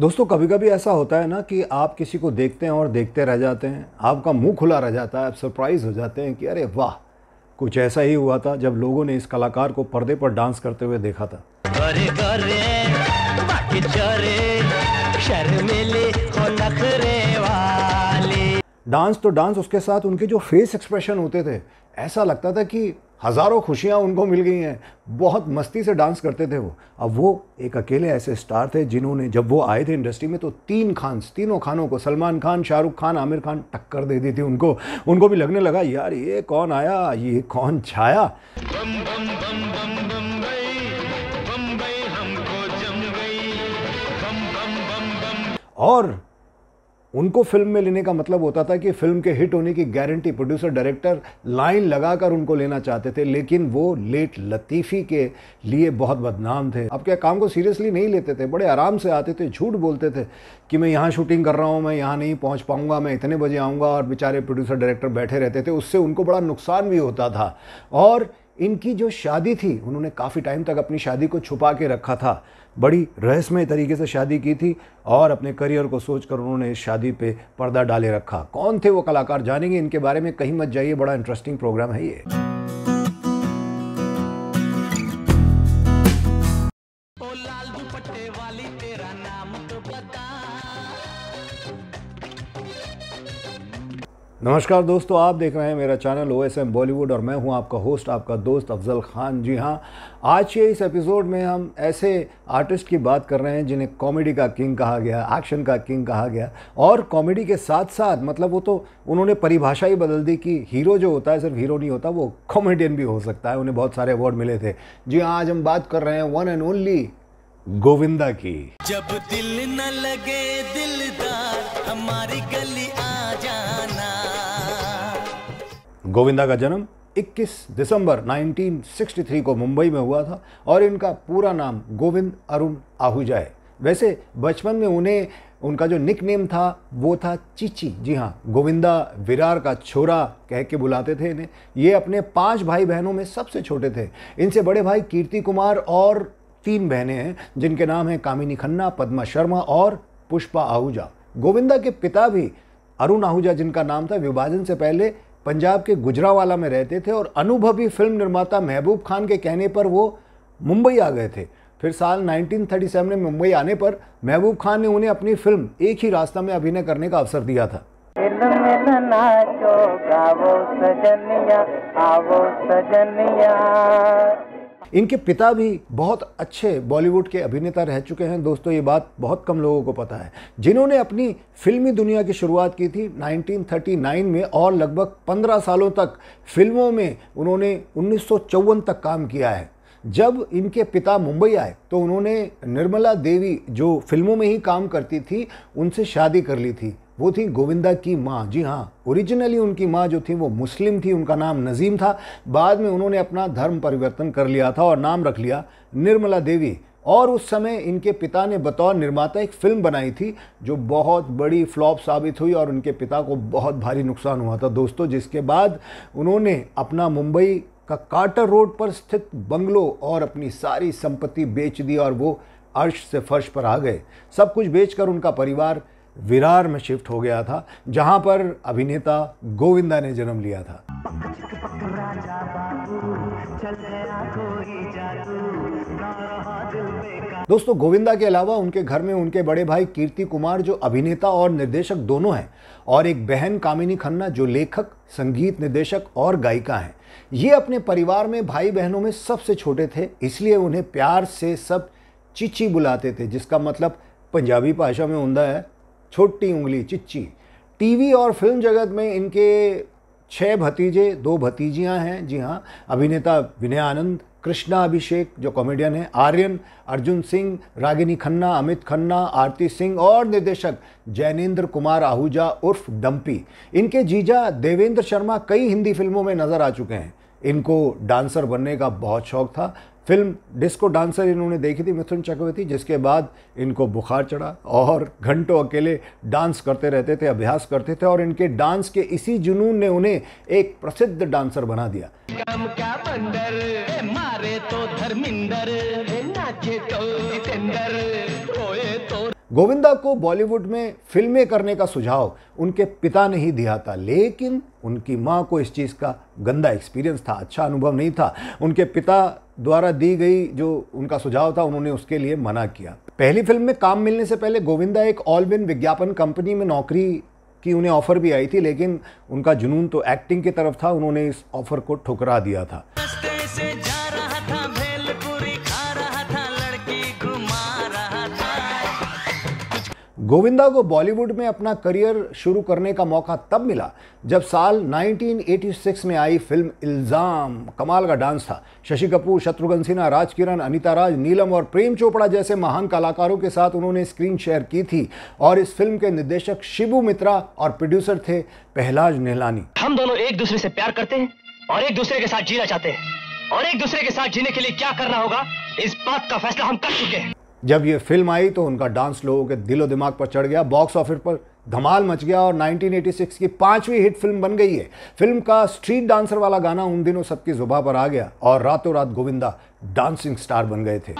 दोस्तों कभी कभी ऐसा होता है ना कि आप किसी को देखते हैं और देखते रह जाते हैं आपका मुंह खुला रह जाता है आप सरप्राइज़ हो जाते हैं कि अरे वाह कुछ ऐसा ही हुआ था जब लोगों ने इस कलाकार को पर्दे पर डांस करते हुए देखा था गरे गरे, डांस तो डांस उसके साथ उनके जो फेस एक्सप्रेशन होते थे ऐसा लगता था कि हज़ारों खुशियाँ उनको मिल गई हैं बहुत मस्ती से डांस करते थे वो अब वो एक अकेले ऐसे स्टार थे जिन्होंने जब वो आए थे इंडस्ट्री में तो तीन खान तीनों खानों को सलमान खान शाहरुख खान आमिर खान टक्कर दे दी थी उनको उनको भी लगने लगा यार ये कौन आया ये कौन छाया और उनको फिल्म में लेने का मतलब होता था कि फिल्म के हिट होने की गारंटी प्रोड्यूसर डायरेक्टर लाइन लगाकर उनको लेना चाहते थे लेकिन वो लेट लतीफ़ी के लिए बहुत बदनाम थे अब क्या काम को सीरियसली नहीं लेते थे बड़े आराम से आते थे झूठ बोलते थे कि मैं यहाँ शूटिंग कर रहा हूँ मैं यहाँ नहीं पहुँच पाऊँगा मैं इतने बजे आऊँगा और बेचारे प्रोड्यूसर डायरेक्टर बैठे रहते थे उससे उनको बड़ा नुकसान भी होता था और इनकी जो शादी थी उन्होंने काफ़ी टाइम तक अपनी शादी को छुपा के रखा था बड़ी रहस्यमय तरीके से शादी की थी और अपने करियर को सोचकर उन्होंने इस शादी पे पर्दा डाले रखा कौन थे वो कलाकार जानेंगे इनके बारे में कहीं मत जाइए बड़ा इंटरेस्टिंग प्रोग्राम है ये तो नमस्कार दोस्तों आप देख रहे हैं मेरा channel O S M Bollywood और मैं हूं आपका होस्ट आपका दोस्त अफजल खान जी हां आज के इस एपिसोड में हम ऐसे आर्टिस्ट की बात कर रहे हैं जिन्हें कॉमेडी का किंग कहा गया एक्शन का किंग कहा गया और कॉमेडी के साथ साथ मतलब वो तो उन्होंने परिभाषा ही बदल दी कि हीरो जो होता है सिर्फ हीरो नहीं होता वो कॉमेडियन भी हो सकता है उन्हें बहुत सारे अवार्ड मिले थे जी हाँ आज हम बात कर रहे हैं वन एंड ओनली गोविंदा की जब दिल न लगे दिलदार हमारी गली आ जाना गोविंदा का जन्म 21 दिसंबर 1963 को मुंबई में हुआ था और इनका पूरा नाम गोविंद अरुण आहूजा है वैसे बचपन में उन्हें उनका जो निक नेम था वो था चीची जी हाँ गोविंदा विरार का छोरा कह के बुलाते थे इन्हें ये अपने पांच भाई बहनों में सबसे छोटे थे इनसे बड़े भाई कीर्ति कुमार और तीन बहनें हैं जिनके नाम हैं कामिनी खन्ना पद्मा शर्मा और पुष्पा आहूजा गोविंदा के पिता भी अरुण आहूजा जिनका नाम था विभाजन से पहले पंजाब के गुजरावाला में रहते थे और अनुभवी फिल्म निर्माता महबूब खान के कहने पर वो मुंबई आ गए थे फिर साल 1937 में मुंबई आने पर महबूब खान ने उन्हें अपनी फिल्म एक ही रास्ता में अभिनय करने का अवसर दिया था नाचो गावो आवो इनके पिता भी बहुत अच्छे बॉलीवुड के अभिनेता रह चुके हैं दोस्तों ये बात बहुत कम लोगों को पता है जिन्होंने अपनी फिल्मी दुनिया की शुरुआत की थी 1939 में और लगभग 15 सालों तक फिल्मों में उन्होंने उन्नीस तक काम किया है जब इनके पिता मुंबई आए तो उन्होंने निर्मला देवी जो फिल्मों में ही काम करती थी उनसे शादी कर ली थी वो थी गोविंदा की माँ जी हाँ ओरिजिनली उनकी माँ जो थी वो मुस्लिम थी उनका नाम नज़ीम था बाद में उन्होंने अपना धर्म परिवर्तन कर लिया था और नाम रख लिया निर्मला देवी और उस समय इनके पिता ने बतौर निर्माता एक फिल्म बनाई थी जो बहुत बड़ी फ्लॉप साबित हुई और उनके पिता को बहुत भारी नुकसान हुआ था दोस्तों जिसके बाद उन्होंने अपना मुंबई का कार्टर रोड पर स्थित बंगलो और अपनी सारी संपत्ति बेच दी और वो अर्श से फर्श पर आ गए सब कुछ बेचकर उनका परिवार विरार में शिफ्ट हो गया था जहां पर अभिनेता गोविंदा ने जन्म लिया था दोस्तों गोविंदा के अलावा उनके घर में उनके बड़े भाई कीर्ति कुमार जो अभिनेता और निर्देशक दोनों हैं और एक बहन कामिनी खन्ना जो लेखक संगीत निर्देशक और गायिका हैं ये अपने परिवार में भाई बहनों में सबसे छोटे थे इसलिए उन्हें प्यार से सब चिची बुलाते थे जिसका मतलब पंजाबी भाषा में उमदा है छोटी उंगली चिच्ची टीवी और फिल्म जगत में इनके छः भतीजे दो भतीजियां हैं जी हाँ अभिनेता विनय आनंद कृष्णा अभिषेक जो कॉमेडियन है आर्यन अर्जुन सिंह रागिनी खन्ना अमित खन्ना आरती सिंह और निर्देशक जैनेन्द्र कुमार आहूजा उर्फ डम्पी इनके जीजा देवेंद्र शर्मा कई हिंदी फिल्मों में नज़र आ चुके हैं इनको डांसर बनने का बहुत शौक था फिल्म डिस्को डांसर इन्होंने देखी थी मिथुन चक्रवर्ती जिसके बाद इनको बुखार चढ़ा और घंटों अकेले डांस करते रहते थे अभ्यास करते थे और इनके डांस के इसी जुनून ने उन्हें एक प्रसिद्ध डांसर बना दिया काम बंदर मारे तो धर्मिंदर गोविंदा को बॉलीवुड में फिल्में करने का सुझाव उनके पिता ने ही दिया था लेकिन उनकी माँ को इस चीज़ का गंदा एक्सपीरियंस था अच्छा अनुभव नहीं था उनके पिता द्वारा दी गई जो उनका सुझाव था उन्होंने उसके लिए मना किया पहली फिल्म में काम मिलने से पहले गोविंदा एक ऑल बिन विज्ञापन कंपनी में नौकरी की उन्हें ऑफ़र भी आई थी लेकिन उनका जुनून तो एक्टिंग की तरफ था उन्होंने इस ऑफ़र को ठुकरा दिया था गोविंदा को बॉलीवुड में अपना करियर शुरू करने का मौका तब मिला जब साल 1986 में आई फिल्म इल्ज़ाम कमाल का डांस था शशि कपूर शत्रुघ्न सिन्हा राज किरण अनिता राज नीलम और प्रेम चोपड़ा जैसे महान कलाकारों के साथ उन्होंने स्क्रीन शेयर की थी और इस फिल्म के निर्देशक शिबू मित्रा और प्रोड्यूसर थे पहलाज नेहलानी हम दोनों एक दूसरे से प्यार करते हैं और एक दूसरे के साथ जीना चाहते हैं और एक दूसरे के साथ जीने के लिए क्या करना होगा इस बात का फैसला हम कर चुके हैं जब ये फिल्म आई तो उनका डांस लोगों के दिलो दिमाग पर चढ़ गया बॉक्स ऑफिस पर धमाल मच गया और 1986 की पांचवी हिट फिल्म बन गई है फिल्म का स्ट्रीट डांसर वाला गाना उन दिनों सबकी जुबा पर आ गया और रातों रात गोविंदा डांसिंग स्टार बन गए थे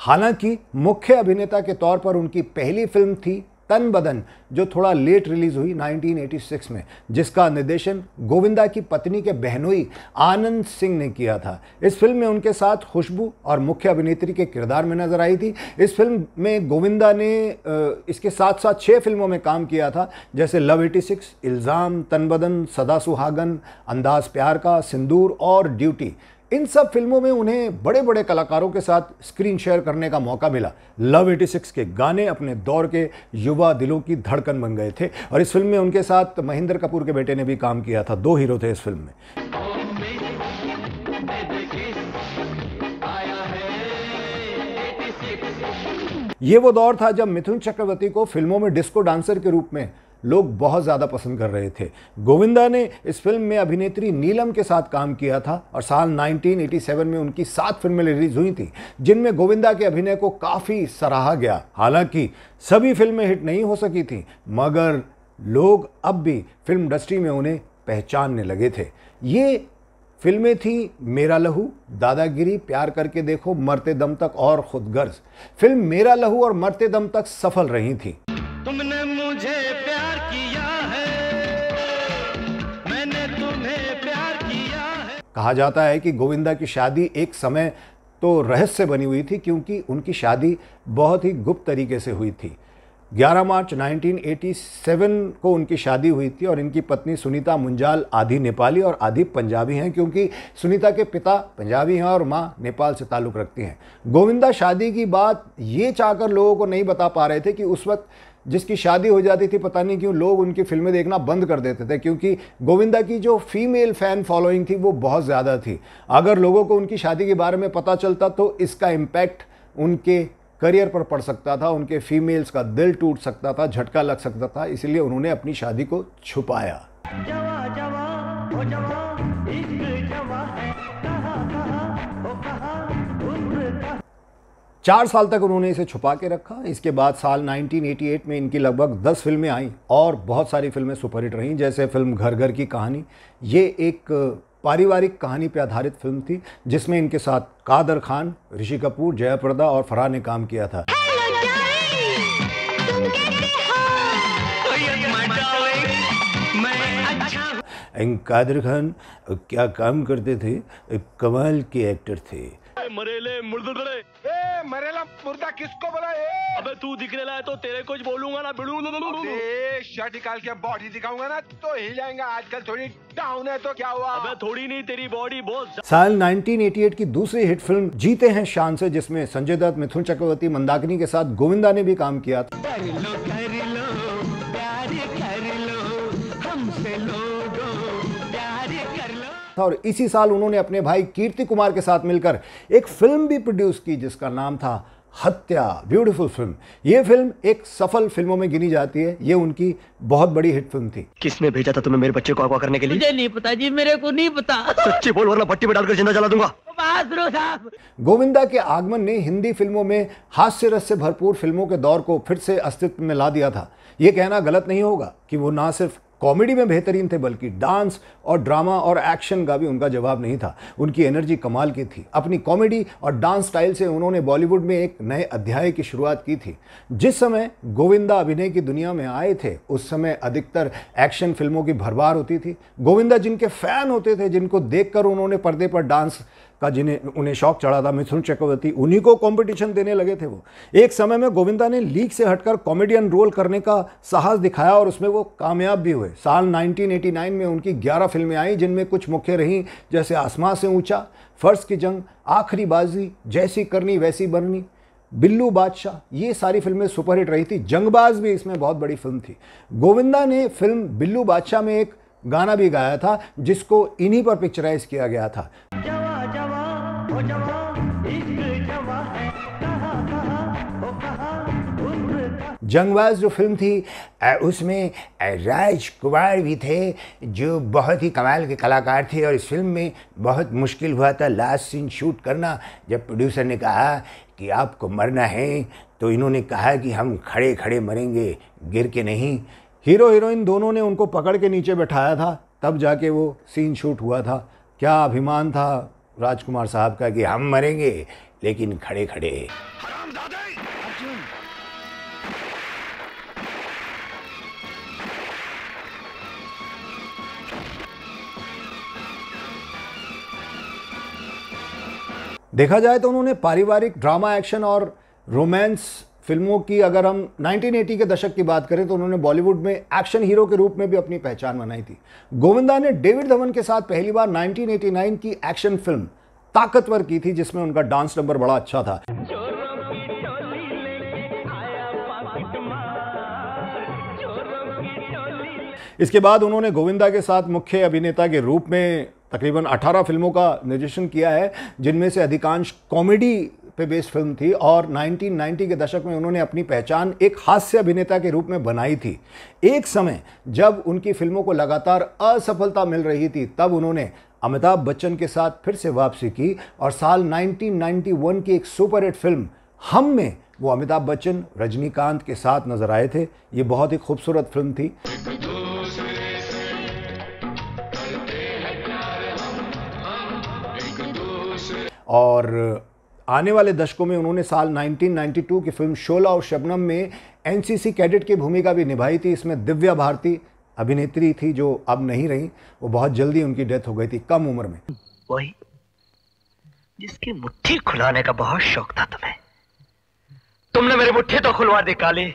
हालांकि मुख्य अभिनेता के तौर पर उनकी पहली फिल्म थी तन बदन जो थोड़ा लेट रिलीज हुई 1986 में जिसका निर्देशन गोविंदा की पत्नी के बहनोई आनंद सिंह ने किया था इस फिल्म में उनके साथ खुशबू और मुख्य अभिनेत्री के किरदार में नजर आई थी इस फिल्म में गोविंदा ने इसके साथ साथ छः फिल्मों में काम किया था जैसे लव एटी सिक्स इल्ज़ाम तन बदन सदा सुहागन अंदाज प्यार का सिंदूर और ड्यूटी इन सब फिल्मों में उन्हें बड़े बड़े कलाकारों के साथ स्क्रीन शेयर करने का मौका मिला लव 86 के गाने अपने दौर के युवा दिलों की धड़कन बन गए थे और इस फिल्म में उनके साथ महेंद्र कपूर के बेटे ने भी काम किया था दो हीरो थे इस फिल्म में ये वो दौर था जब मिथुन चक्रवर्ती को फिल्मों में डिस्को डांसर के रूप में लोग बहुत ज़्यादा पसंद कर रहे थे गोविंदा ने इस फिल्म में अभिनेत्री नीलम के साथ काम किया था और साल 1987 में उनकी सात फिल्में रिलीज हुई थी जिनमें गोविंदा के अभिनय को काफ़ी सराहा गया हालांकि सभी फिल्में हिट नहीं हो सकी थी मगर लोग अब भी फिल्म इंडस्ट्री में उन्हें पहचानने लगे थे ये फिल्में थी मेरा लहू दादागिरी प्यार करके देखो मरते दम तक और खुदगर्ज फिल्म मेरा लहू और मरते दम तक सफल रही थी तुमने मुझे कहा जाता है कि गोविंदा की शादी एक समय तो रहस्य बनी हुई थी क्योंकि उनकी शादी बहुत ही गुप्त तरीके से हुई थी 11 मार्च 1987 को उनकी शादी हुई थी और इनकी पत्नी सुनीता मुंजाल आधी नेपाली और आधी पंजाबी हैं क्योंकि सुनीता के पिता पंजाबी हैं और माँ नेपाल से ताल्लुक़ रखती हैं गोविंदा शादी की बात ये चाहकर लोगों को नहीं बता पा रहे थे कि उस वक्त जिसकी शादी हो जाती थी पता नहीं क्यों लोग उनकी फिल्में देखना बंद कर देते थे क्योंकि गोविंदा की जो फीमेल फ़ैन फॉलोइंग थी वो बहुत ज़्यादा थी अगर लोगों को उनकी शादी के बारे में पता चलता तो इसका इम्पैक्ट उनके करियर पर पड़ सकता था उनके फीमेल्स का दिल टूट सकता था झटका लग सकता था इसलिए उन्होंने अपनी शादी को छुपाया जवा, जवा, चार साल तक उन्होंने इसे छुपा के रखा इसके बाद साल 1988 में इनकी लगभग 10 फिल्में आईं और बहुत सारी फिल्में सुपरहिट रहीं जैसे फिल्म घर घर की कहानी ये एक पारिवारिक कहानी पर आधारित फिल्म थी जिसमें इनके साथ कादर खान ऋषि कपूर जयाप्रदा और फराह ने काम किया था अच्छा। कादर खान क्या काम करते थे कमाल के एक्टर थे मरेले मुर्दे ए मरेला मुर्दा किसको बोला ए अबे तू दिखने ला तो तेरे कुछ बोलूंगा ना बिड़ू शर्ट निकाल के बॉडी दिखाऊंगा ना तो हिल जाएगा आजकल थोड़ी डाउन है तो क्या हुआ अबे थोड़ी नहीं तेरी बॉडी बहुत साल 1988 की दूसरी हिट फिल्म जीते हैं शान से जिसमें संजय दत्त मिथुन चक्रवर्ती मंदाकिनी के साथ गोविंदा ने भी काम किया था था और इसी साल उन्होंने अपने भाई कीर्ति कुमार के साथ मिलकर एक फिल्म भी प्रोड्यूस की जिसका नाम था हत्या ब्यूटीफुल फिल्म ये फिल्म एक सफल फिल्मों में गिनी जाती है ये उनकी बहुत बड़ी हिट फिल्म थी किसने भेजा था तुम्हें मेरे बच्चे को अगवा करने के लिए मुझे नहीं पता जी मेरे को नहीं पता सच्ची बोल वरना पट्टी में डालकर जिंदा जला दूंगा गोविंदा के आगमन ने हिंदी फिल्मों में हास्य रस से भरपूर फिल्मों के दौर को फिर से अस्तित्व में ला दिया था यह कहना गलत नहीं होगा कि वो ना सिर्फ कॉमेडी में बेहतरीन थे बल्कि डांस और ड्रामा और एक्शन का भी उनका जवाब नहीं था उनकी एनर्जी कमाल की थी अपनी कॉमेडी और डांस स्टाइल से उन्होंने बॉलीवुड में एक नए अध्याय की शुरुआत की थी जिस समय गोविंदा अभिनय की दुनिया में आए थे उस समय अधिकतर एक्शन फिल्मों की भरभार होती थी गोविंदा जिनके फैन होते थे जिनको देखकर उन्होंने पर्दे पर डांस का जिन्हें उन्हें शौक चढ़ा था मिथुन चक्रवर्ती उन्हीं को कंपटीशन देने लगे थे वो एक समय में गोविंदा ने लीग से हटकर कॉमेडियन रोल करने का साहस दिखाया और उसमें वो कामयाब भी हुए साल 1989 में उनकी 11 फिल्में आई जिनमें कुछ मुख्य रहीं जैसे आसमां से ऊंचा फर्श की जंग आखिरी बाजी जैसी करनी वैसी बननी बिल्लू बादशाह ये सारी फिल्में सुपरहिट रही थी जंगबाज भी इसमें बहुत बड़ी फिल्म थी गोविंदा ने फिल्म बिल्लू बादशाह में एक गाना भी गाया था जिसको इन्हीं पर पिक्चराइज किया गया था जंगबाज जो फिल्म थी उसमें राजकुमार भी थे जो बहुत ही कमाल के कलाकार थे और इस फिल्म में बहुत मुश्किल हुआ था लास्ट सीन शूट करना जब प्रोड्यूसर ने कहा कि आपको मरना है तो इन्होंने कहा कि हम खड़े खड़े मरेंगे गिर के नहीं हीरो हीरोइन दोनों ने उनको पकड़ के नीचे बैठाया था तब जाके वो सीन शूट हुआ था क्या अभिमान था राजकुमार साहब का कि हम मरेंगे लेकिन खड़े खड़े देखा जाए तो उन्होंने पारिवारिक ड्रामा एक्शन और रोमांस फिल्मों की अगर हम 1980 के दशक की बात करें तो उन्होंने बॉलीवुड में एक्शन हीरो के रूप में भी अपनी पहचान बनाई थी गोविंदा ने डेविड धवन के साथ पहली बार 1989 की एक्शन फिल्म ताकतवर की थी जिसमें उनका डांस नंबर बड़ा अच्छा था इसके बाद उन्होंने गोविंदा के साथ मुख्य अभिनेता के रूप में तकरीबन 18 फिल्मों का निर्देशन किया है जिनमें से अधिकांश कॉमेडी पे बेस्ड फिल्म थी और 1990 के दशक में उन्होंने अपनी पहचान एक हास्य अभिनेता के रूप में बनाई थी एक समय जब उनकी फिल्मों को लगातार असफलता मिल रही थी तब उन्होंने अमिताभ बच्चन के साथ फिर से वापसी की और साल 1991 की एक सुपरहिट फिल्म हम में वो अमिताभ बच्चन रजनीकांत के साथ नजर आए थे ये बहुत ही खूबसूरत फिल्म थी और आने वाले दशकों में उन्होंने साल 1992 की फिल्म शोला और शबनम में एनसीसी कैडेट की भूमिका भी निभाई थी इसमें दिव्या भारती अभिनेत्री थी जो अब नहीं रही वो बहुत जल्दी उनकी डेथ हो गई थी कम उम्र में वही जिसकी मुट्ठी खुलाने का बहुत शौक था तुम्हें तुमने मेरी मुट्ठी तो खुलवा दी काली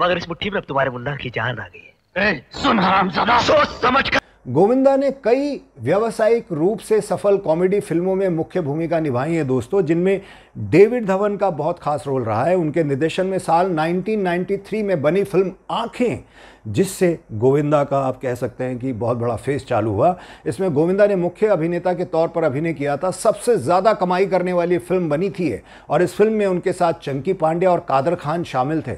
मगर इस मुट्ठी में अब तुम्हारे मुन्ना की जान आ गई है ए, सुन हरामजादा सोच समझ कर गोविंदा ने कई व्यावसायिक रूप से सफल कॉमेडी फिल्मों में मुख्य भूमिका निभाई है दोस्तों जिनमें डेविड धवन का बहुत खास रोल रहा है उनके निर्देशन में साल 1993 में बनी फिल्म आँखें जिससे गोविंदा का आप कह सकते हैं कि बहुत बड़ा फेस चालू हुआ इसमें गोविंदा ने मुख्य अभिनेता के तौर पर अभिनय किया था सबसे ज़्यादा कमाई करने वाली फिल्म बनी थी और इस फिल्म में उनके साथ चंकी पांडे और कादर खान शामिल थे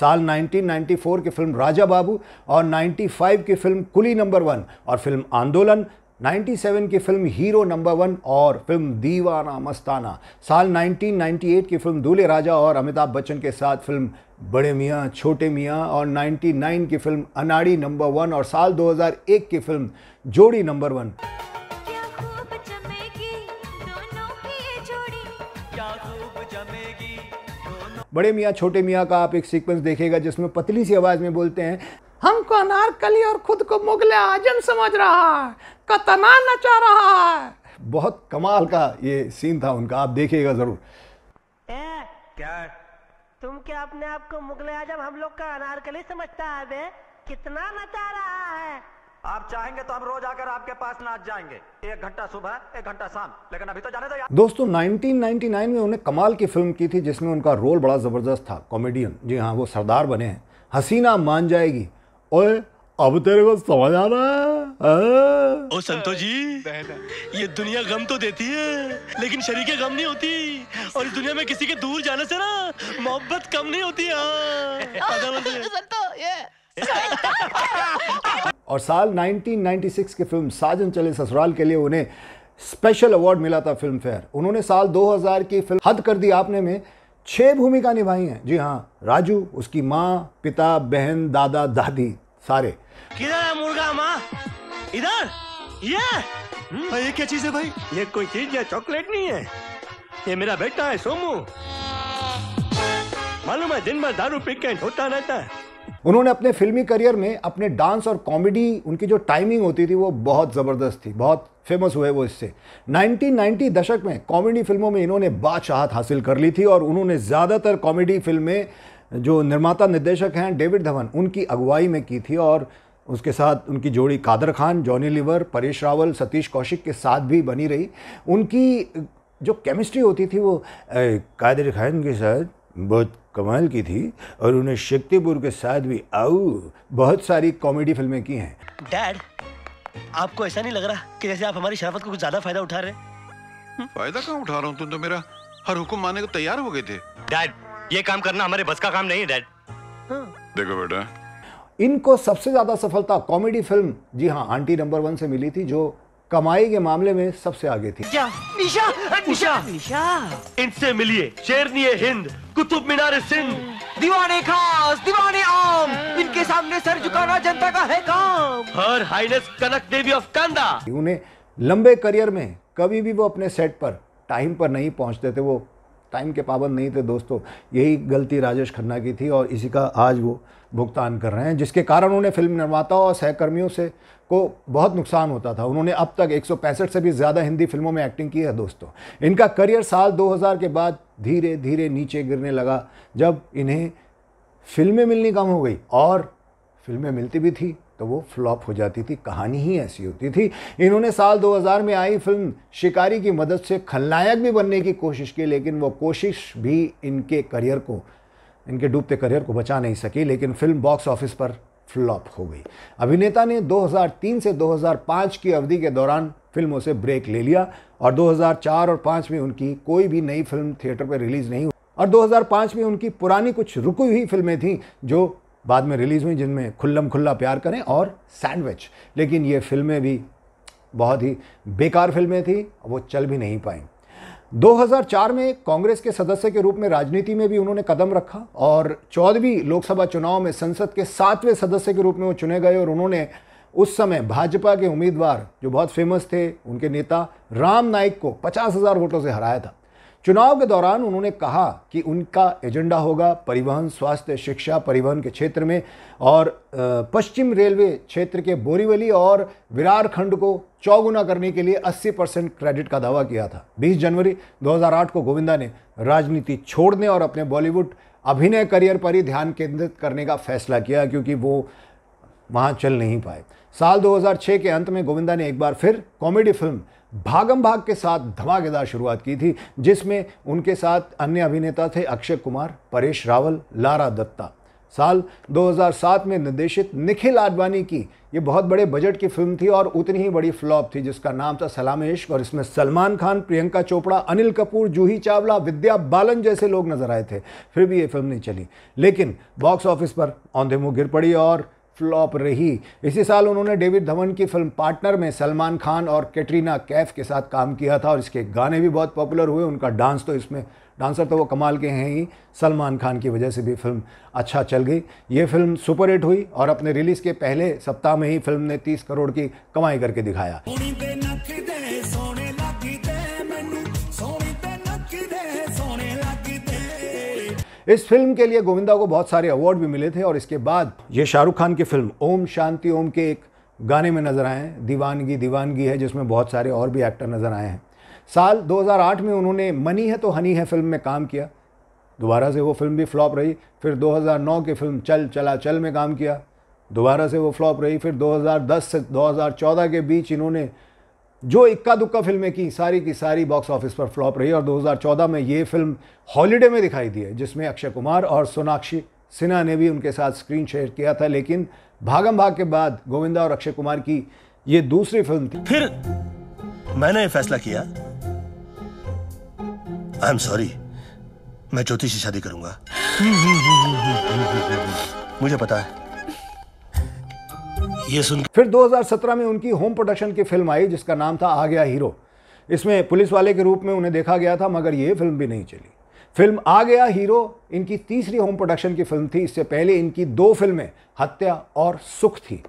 साल 1994 की फिल्म राजा बाबू और 95 की फिल्म कुली नंबर वन और फिल्म आंदोलन 97 की फिल्म हीरो नंबर वन और फिल्म दीवाना मस्ताना साल 1998 की फिल्म दूल्हे राजा और अमिताभ बच्चन के साथ फिल्म बड़े मियाँ छोटे मियाँ और 99 की फिल्म अनाड़ी नंबर वन और साल 2001 की फिल्म जोड़ी नंबर वन बड़े मियाँ छोटे मियाँ का आप एक सीक्वेंस देखेगा जिसमें पतली सी आवाज़ में बोलते हैं हमको अनारकली और खुद को मुगल आजम समझ रहा है कतना नचा रहा है बहुत कमाल का ये सीन था उनका आप देखिएगा ज़रूर ए, क्या तुम क्या अपने आप को मुगल आजम हम लोग का अनारकली समझता है बे कितना नचा रहा है आप चाहेंगे तो हम रोज आकर आपके पास नाच जाएंगे एक घंटा सुबह एक घंटा शाम लेकिन अभी तो जाने दो दोस्तों 1999 में उन्हें कमाल की फिल्म की थी जिसमें उनका रोल बड़ा ज़बरदस्त था कॉमेडियन जी हाँ वो सरदार बने हैं हसीना मान जाएगी और अब तेरे को समझ आ रहा है ओ संतो जी ये दुनिया गम तो देती है लेकिन शरीर के गम नहीं होती और इस दुनिया में किसी के दूर जाने से ना मोहब्बत कम नहीं होती है हाँ। संतो ये और साल 1996 की फिल्म साजन चले ससुराल के लिए उन्हें स्पेशल अवार्ड मिला था फिल्म फेयर उन्होंने साल 2000 की फिल्म हद कर दी आपने में छह भूमिका निभाई हैं जी हाँ राजू उसकी माँ पिता बहन दादा दादी सारे किधर है मुर्गा माँ इधर ये हम्म? ये क्या चीज है भाई ये कोई चीज या चॉकलेट नहीं है ये मेरा बेटा है सोमू मालूम है दिन भर दारू पी के होता रहता है उन्होंने अपने फिल्मी करियर में अपने डांस और कॉमेडी उनकी जो टाइमिंग होती थी वो बहुत ज़बरदस्त थी बहुत फेमस हुए वो इससे 1990 दशक में कॉमेडी फिल्मों में इन्होंने बादशाहत हासिल कर ली थी और उन्होंने ज़्यादातर कॉमेडी फिल्में जो निर्माता निर्देशक हैं डेविड धवन उनकी अगुवाई में की थी और उसके साथ उनकी जोड़ी कादर खान जॉनी लिवर परेश रावल सतीश कौशिक के साथ भी बनी रही उनकी जो केमिस्ट्री होती थी वो कादर खान के साथ बहुत कमाल की थी और उन्हें शक्तिपुर के साथ भी आओ बहुत सारी कॉमेडी फिल्में की हैं डैड आपको ऐसा नहीं लग रहा कि जैसे आप हमारी शराफत को कुछ ज्यादा फायदा उठा रहे हम्म। फायदा कहाँ उठा रहा हूँ तुम तो मेरा हर हुक्म मानने को तैयार हो गए थे डैड ये काम करना हमारे बस का काम नहीं है डैड हाँ। देखो बेटा इनको सबसे ज्यादा सफलता कॉमेडी फिल्म जी हाँ आंटी नंबर वन से मिली थी जो कमाई के मामले में सबसे आगे थी निशा निशा निशा इनसे मिलिए शेरनी हिंद कुतुब मीनार सिंध दीवाने खास दीवाने आम इनके सामने सर झुकाना जनता का है काम हर हाइनेस कनक देवी ऑफ कांदा उन्हें लंबे करियर में कभी भी वो अपने सेट पर टाइम पर नहीं पहुंचते थे वो टाइम के पाबंद नहीं थे दोस्तों यही गलती राजेश खन्ना की थी और इसी का आज वो भुगतान कर रहे हैं जिसके कारण उन्हें फिल्म निर्माताओं और सहकर्मियों से को बहुत नुकसान होता था उन्होंने अब तक एक से भी ज़्यादा हिंदी फिल्मों में एक्टिंग की है दोस्तों इनका करियर साल 2000 के बाद धीरे धीरे नीचे गिरने लगा जब इन्हें फिल्में मिलनी कम हो गई और फिल्में मिलती भी थी तो वो फ्लॉप हो जाती थी कहानी ही ऐसी होती थी इन्होंने साल 2000 में आई फिल्म शिकारी की मदद से खलनायक भी बनने की कोशिश की लेकिन वो कोशिश भी इनके करियर को इनके डूबते करियर को बचा नहीं सकी लेकिन फिल्म बॉक्स ऑफिस पर फ्लॉप हो गई अभिनेता ने 2003 से 2005 की अवधि के दौरान फिल्मों से ब्रेक ले लिया और 2004 और 5 में उनकी कोई भी नई फिल्म थिएटर पर रिलीज़ नहीं हुई और 2005 में उनकी पुरानी कुछ रुकी हुई फिल्में थीं जो बाद में रिलीज़ हुई जिनमें खुल्लम खुल्ला प्यार करें और सैंडविच लेकिन ये फिल्में भी बहुत ही बेकार फिल्में थी वो चल भी नहीं पाई 2004 में कांग्रेस के सदस्य के रूप में राजनीति में भी उन्होंने कदम रखा और चौदहवीं लोकसभा चुनाव में संसद के सातवें सदस्य के रूप में वो चुने गए और उन्होंने उस समय भाजपा के उम्मीदवार जो बहुत फेमस थे उनके नेता राम नाइक को पचास हज़ार वोटों से हराया था चुनाव के दौरान उन्होंने कहा कि उनका एजेंडा होगा परिवहन स्वास्थ्य शिक्षा परिवहन के क्षेत्र में और पश्चिम रेलवे क्षेत्र के बोरीवली और विरार खंड को चौगुना करने के लिए 80 परसेंट क्रेडिट का दावा किया था 20 जनवरी 2008 को गोविंदा ने राजनीति छोड़ने और अपने बॉलीवुड अभिनय करियर पर ही ध्यान केंद्रित करने का फैसला किया क्योंकि वो वहाँ चल नहीं पाए साल 2006 के अंत में गोविंदा ने एक बार फिर कॉमेडी फिल्म भागम भाग के साथ धमाकेदार शुरुआत की थी जिसमें उनके साथ अन्य अभिनेता थे अक्षय कुमार परेश रावल लारा दत्ता साल 2007 में निर्देशित निखिल आडवाणी की ये बहुत बड़े बजट की फिल्म थी और उतनी ही बड़ी फ्लॉप थी जिसका नाम था सलाम और इसमें सलमान खान प्रियंका चोपड़ा अनिल कपूर जूही चावला विद्या बालन जैसे लोग नजर आए थे फिर भी ये फिल्म नहीं चली लेकिन बॉक्स ऑफिस पर औंधे मुँह गिर पड़ी और फ्लॉप रही इसी साल उन्होंने डेविड धवन की फिल्म पार्टनर में सलमान खान और कैटरीना कैफ के साथ काम किया था और इसके गाने भी बहुत पॉपुलर हुए उनका डांस तो इसमें डांसर तो वो कमाल के हैं ही सलमान खान की वजह से भी फिल्म अच्छा चल गई ये फिल्म सुपर हिट हुई और अपने रिलीज़ के पहले सप्ताह में ही फिल्म ने 30 करोड़ की कमाई करके दिखाया इस फिल्म के लिए गोविंदा को बहुत सारे अवार्ड भी मिले थे और इसके बाद ये शाहरुख खान की फिल्म ओम शांति ओम के एक गाने में नज़र आए दीवानगी दीवानगी है जिसमें बहुत सारे और भी एक्टर नज़र आए हैं साल 2008 में उन्होंने मनी है तो हनी है फिल्म में काम किया दोबारा से वो फिल्म भी फ्लॉप रही फिर 2009 की फिल्म चल चला चल में काम किया दोबारा से वो फ्लॉप रही फिर 2010 से 2014 के बीच इन्होंने जो इक्का दुक्का फिल्में की सारी की सारी बॉक्स ऑफिस पर फ्लॉप रही और 2014 में ये फिल्म हॉलीडे में दिखाई दी है जिसमें अक्षय कुमार और सोनाक्षी सिन्हा ने भी उनके साथ स्क्रीन शेयर किया था लेकिन भागम भाग के बाद गोविंदा और अक्षय कुमार की ये दूसरी फिल्म थी फिर मैंने फैसला किया आई एम सॉरी मैं ज्योतिष से शादी करूंगा मुझे पता है ये सुन फिर 2017 में उनकी होम प्रोडक्शन की फिल्म आई जिसका नाम था आ गया हीरो इसमें पुलिस वाले के रूप में उन्हें देखा गया था मगर ये फिल्म भी नहीं चली फिल्म आ गया हीरो इनकी तीसरी होम प्रोडक्शन की फिल्म थी इससे पहले इनकी दो फिल्में हत्या और सुख थी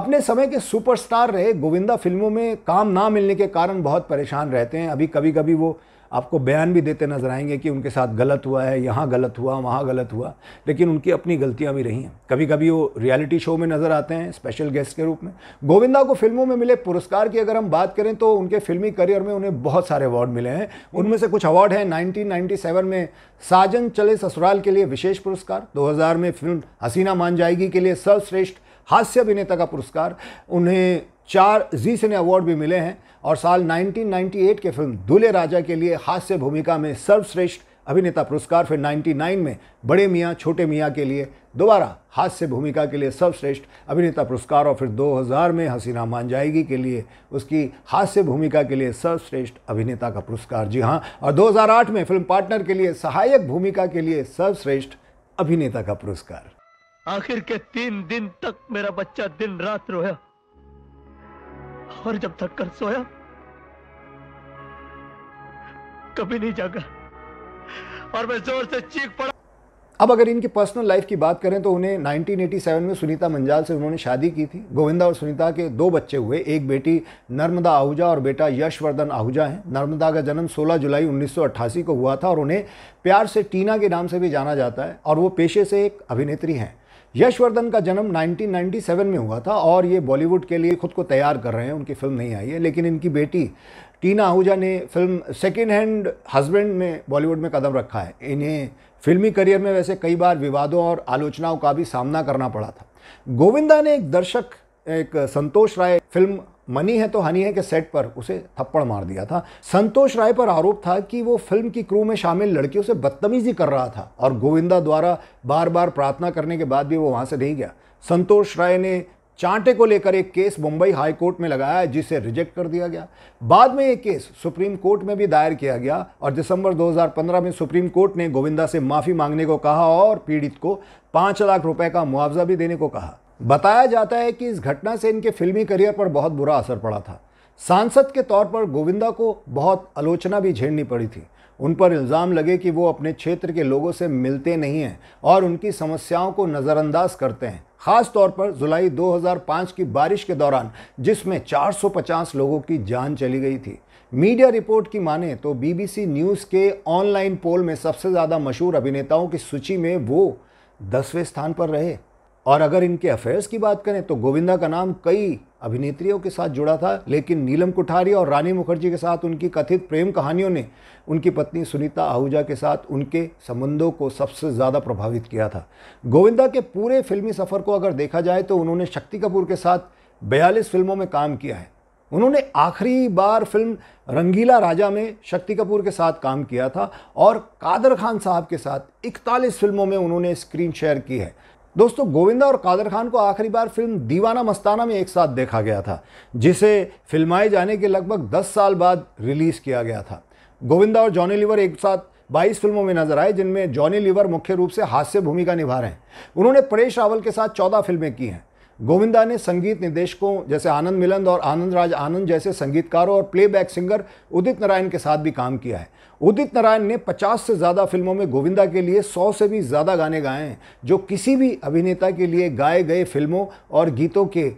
अपने समय के सुपरस्टार रहे गोविंदा फिल्मों में काम ना मिलने के कारण बहुत परेशान रहते हैं अभी कभी कभी वो आपको बयान भी देते नजर आएंगे कि उनके साथ गलत हुआ है यहाँ गलत हुआ वहाँ गलत हुआ लेकिन उनकी अपनी गलतियाँ भी रही हैं कभी कभी वो रियलिटी शो में नज़र आते हैं स्पेशल गेस्ट के रूप में गोविंदा को फिल्मों में मिले पुरस्कार की अगर हम बात करें तो उनके फिल्मी करियर में उन्हें बहुत सारे अवार्ड मिले हैं उनमें से कुछ अवार्ड हैं नाइनटीन में साजन चले ससुराल के लिए विशेष पुरस्कार दो में फिल्म हसीना मान जाएगी के लिए सर्वश्रेष्ठ हास्य अभिनेता का पुरस्कार उन्हें चार जी सिने अवार्ड भी मिले हैं और साल 1998 के फिल्म दूल्हे राजा के लिए हास्य भूमिका में सर्वश्रेष्ठ अभिनेता पुरस्कार फिर 99 में बड़े मियाँ छोटे मियाँ के लिए दोबारा हास्य भूमिका के लिए सर्वश्रेष्ठ अभिनेता पुरस्कार और फिर 2000 में हसीना मान जाएगी के लिए उसकी हास्य भूमिका के लिए सर्वश्रेष्ठ अभिनेता का पुरस्कार जी हाँ और 2008 में फिल्म पार्टनर के लिए सहायक भूमिका के लिए सर्वश्रेष्ठ अभिनेता का पुरस्कार आखिर के तीन दिन तक मेरा बच्चा दिन रात रोया और जब थक कर सोया कभी नहीं जागा और मैं जोर से चीख पड़ा अब अगर इनकी पर्सनल लाइफ की बात करें तो उन्हें 1987 में सुनीता मंजाल से उन्होंने शादी की थी गोविंदा और सुनीता के दो बच्चे हुए एक बेटी नर्मदा आहूजा और बेटा यशवर्धन आहूजा हैं नर्मदा का जन्म 16 जुलाई 1988 को हुआ था और उन्हें प्यार से टीना के नाम से भी जाना जाता है और वो पेशे से एक अभिनेत्री हैं यशवर्धन का जन्म 1997 में हुआ था और ये बॉलीवुड के लिए खुद को तैयार कर रहे हैं उनकी फिल्म नहीं आई है लेकिन इनकी बेटी टीना आहूजा ने फिल्म सेकेंड हैंड हस्बैंड में बॉलीवुड में कदम रखा है इन्हें फिल्मी करियर में वैसे कई बार विवादों और आलोचनाओं का भी सामना करना पड़ा था गोविंदा ने एक दर्शक एक संतोष राय फिल्म मनी है तो हनी है के सेट पर उसे थप्पड़ मार दिया था संतोष राय पर आरोप था कि वो फिल्म की क्रू में शामिल लड़कियों से बदतमीजी कर रहा था और गोविंदा द्वारा बार बार प्रार्थना करने के बाद भी वो वहाँ से नहीं गया संतोष राय ने चांटे को लेकर एक केस मुंबई हाई कोर्ट में लगाया जिसे रिजेक्ट कर दिया गया बाद में ये केस सुप्रीम कोर्ट में भी दायर किया गया और दिसंबर 2015 में सुप्रीम कोर्ट ने गोविंदा से माफ़ी मांगने को कहा और पीड़ित को पाँच लाख रुपए का मुआवजा भी देने को कहा बताया जाता है कि इस घटना से इनके फिल्मी करियर पर बहुत बुरा असर पड़ा था सांसद के तौर पर गोविंदा को बहुत आलोचना भी झेलनी पड़ी थी उन पर इल्ज़ाम लगे कि वो अपने क्षेत्र के लोगों से मिलते नहीं हैं और उनकी समस्याओं को नज़रअंदाज करते हैं ख़ास तौर पर जुलाई 2005 की बारिश के दौरान जिसमें 450 लोगों की जान चली गई थी मीडिया रिपोर्ट की माने तो बीबीसी न्यूज़ के ऑनलाइन पोल में सबसे ज़्यादा मशहूर अभिनेताओं की सूची में वो दसवें स्थान पर रहे और अगर इनके अफेयर्स की बात करें तो गोविंदा का नाम कई अभिनेत्रियों के साथ जुड़ा था लेकिन नीलम कुठारी और रानी मुखर्जी के साथ उनकी कथित प्रेम कहानियों ने उनकी पत्नी सुनीता आहूजा के साथ उनके संबंधों को सबसे ज़्यादा प्रभावित किया था गोविंदा के पूरे फिल्मी सफ़र को अगर देखा जाए तो उन्होंने शक्ति कपूर के साथ बयालीस फिल्मों में काम किया है उन्होंने आखिरी बार फिल्म रंगीला राजा में शक्ति कपूर के साथ काम किया था और कादर खान साहब के साथ इकतालीस फिल्मों में उन्होंने स्क्रीन शेयर की है दोस्तों गोविंदा और कादर खान को आखिरी बार फिल्म दीवाना मस्ताना में एक साथ देखा गया था जिसे फिल्माए जाने के लगभग 10 साल बाद रिलीज़ किया गया था गोविंदा और जॉनी लिवर एक साथ 22 फिल्मों में नजर आए जिनमें जॉनी लिवर मुख्य रूप से हास्य भूमिका निभा रहे हैं उन्होंने परेश रावल के साथ चौदह फिल्में की हैं गोविंदा ने संगीत निर्देशकों जैसे आनंद मिलंद और आनंद राज आनंद जैसे संगीतकारों और प्लेबैक सिंगर उदित नारायण के साथ भी काम किया है उदित नारायण ने 50 से ज़्यादा फिल्मों में गोविंदा के लिए 100 से भी ज़्यादा गाने गाए हैं जो किसी भी अभिनेता के लिए गाए गए फिल्मों और गीतों के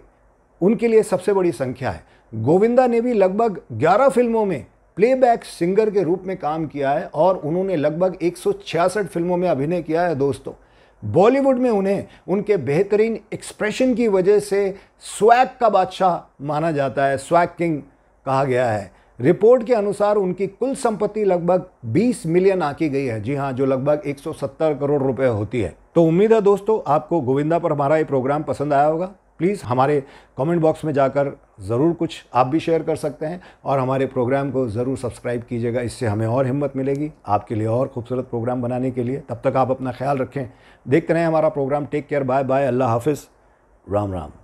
उनके लिए सबसे बड़ी संख्या है गोविंदा ने भी लगभग 11 फिल्मों में प्लेबैक सिंगर के रूप में काम किया है और उन्होंने लगभग एक फिल्मों में अभिनय किया है दोस्तों बॉलीवुड में उन्हें उनके बेहतरीन एक्सप्रेशन की वजह से स्वैग का बादशाह माना जाता है स्वैग किंग कहा गया है रिपोर्ट के अनुसार उनकी कुल संपत्ति लगभग 20 मिलियन आकी गई है जी हाँ जो लगभग 170 करोड़ रुपए होती है तो उम्मीद है दोस्तों आपको गोविंदा पर हमारा ये प्रोग्राम पसंद आया होगा प्लीज़ हमारे कमेंट बॉक्स में जाकर ज़रूर कुछ आप भी शेयर कर सकते हैं और हमारे प्रोग्राम को ज़रूर सब्सक्राइब कीजिएगा इससे हमें और हिम्मत मिलेगी आपके लिए और खूबसूरत प्रोग्राम बनाने के लिए तब तक आप अपना ख्याल रखें देखते रहें हमारा programme take care bye bye Allah हाफिज़ राम राम